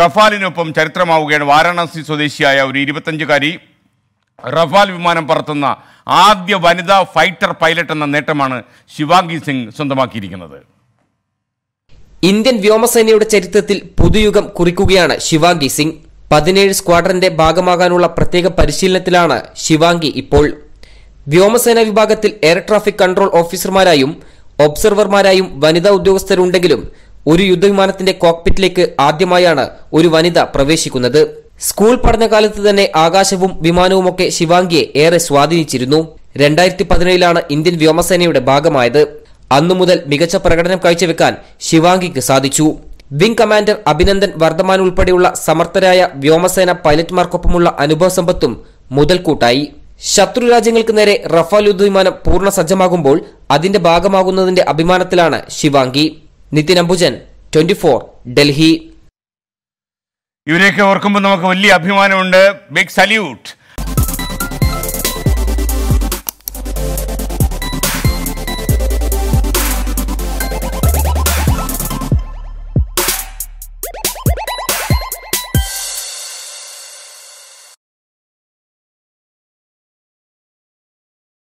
റഫാലിനൊപ്പം ചരിത്രമാവുകയാണ് വാരാണസി സ്വദേശിയായ ഒരു ഇരുപത്തഞ്ചുകാരി റഫാൽ വിമാനം പറത്തുന്ന ആദ്യ വനിതാ ഫൈറ്റർ പൈലറ്റ് എന്ന നേട്ടമാണ് ശിവാംഗി സിംഗ് സ്വന്തമാക്കിയിരിക്കുന്നത് ഇന്ത്യൻ വ്യോമസേനയുടെ ചരിത്രത്തിൽ പുതുയുഗം കുറിക്കുകയാണ് ശിവാംഗി സിംഗ് പതിനേഴ് സ്ക്വാഡ്രന്റെ ഭാഗമാകാനുള്ള പ്രത്യേക പരിശീലനത്തിലാണ് ശിവാംഗി ഇപ്പോൾ വ്യോമസേന വിഭാഗത്തിൽ എയർ ട്രാഫിക് കൺട്രോൾ ഓഫീസർമാരായും ഒബ്സർവർമാരായും വനിതാ ഉദ്യോഗസ്ഥരുണ്ടെങ്കിലും ഒരു യുദ്ധവിമാനത്തിന്റെ കോക്പിറ്റിലേക്ക് ആദ്യമായാണ് ഒരു വനിത പ്രവേശിക്കുന്നത് സ്കൂൾ പഠനകാലത്ത് തന്നെ ആകാശവും വിമാനവുമൊക്കെ ശിവാംഗിയെ ഏറെ സ്വാധീനിച്ചിരുന്നു രണ്ടായിരത്തി പതിനേഴിലാണ് ഇന്ത്യൻ വ്യോമസേനയുടെ ഭാഗമായത് അന്നു മുതൽ മികച്ച പ്രകടനം കാഴ്ചവെക്കാൻ ശിവാംഗിക്ക് സാധിച്ചു വിംഗ് കമാൻഡർ അഭിനന്ദൻ വർദ്ധമാൻ ഉൾപ്പെടെയുള്ള സമർത്ഥരായ വ്യോമസേന പൈലറ്റ്മാർക്കൊപ്പമുള്ള അനുഭവ സമ്പത്തും മുതൽക്കൂട്ടായി ശത്രു രാജ്യങ്ങൾക്ക് നേരെ റഫാൽ യുദ്ധവിമാനം പൂർണ്ണ സജ്ജമാകുമ്പോൾ അതിന്റെ ഭാഗമാകുന്നതിന്റെ അഭിമാനത്തിലാണ് ശിവാംഗി നിതിൻ അംബുജൻ ട്വന്റി ഫോർ ഡൽഹി ഇവരെയൊക്കെ ഓർക്കുമ്പോൾ നമുക്ക് വലിയ അഭിമാനമുണ്ട് ബിഗ് സല്യൂട്ട്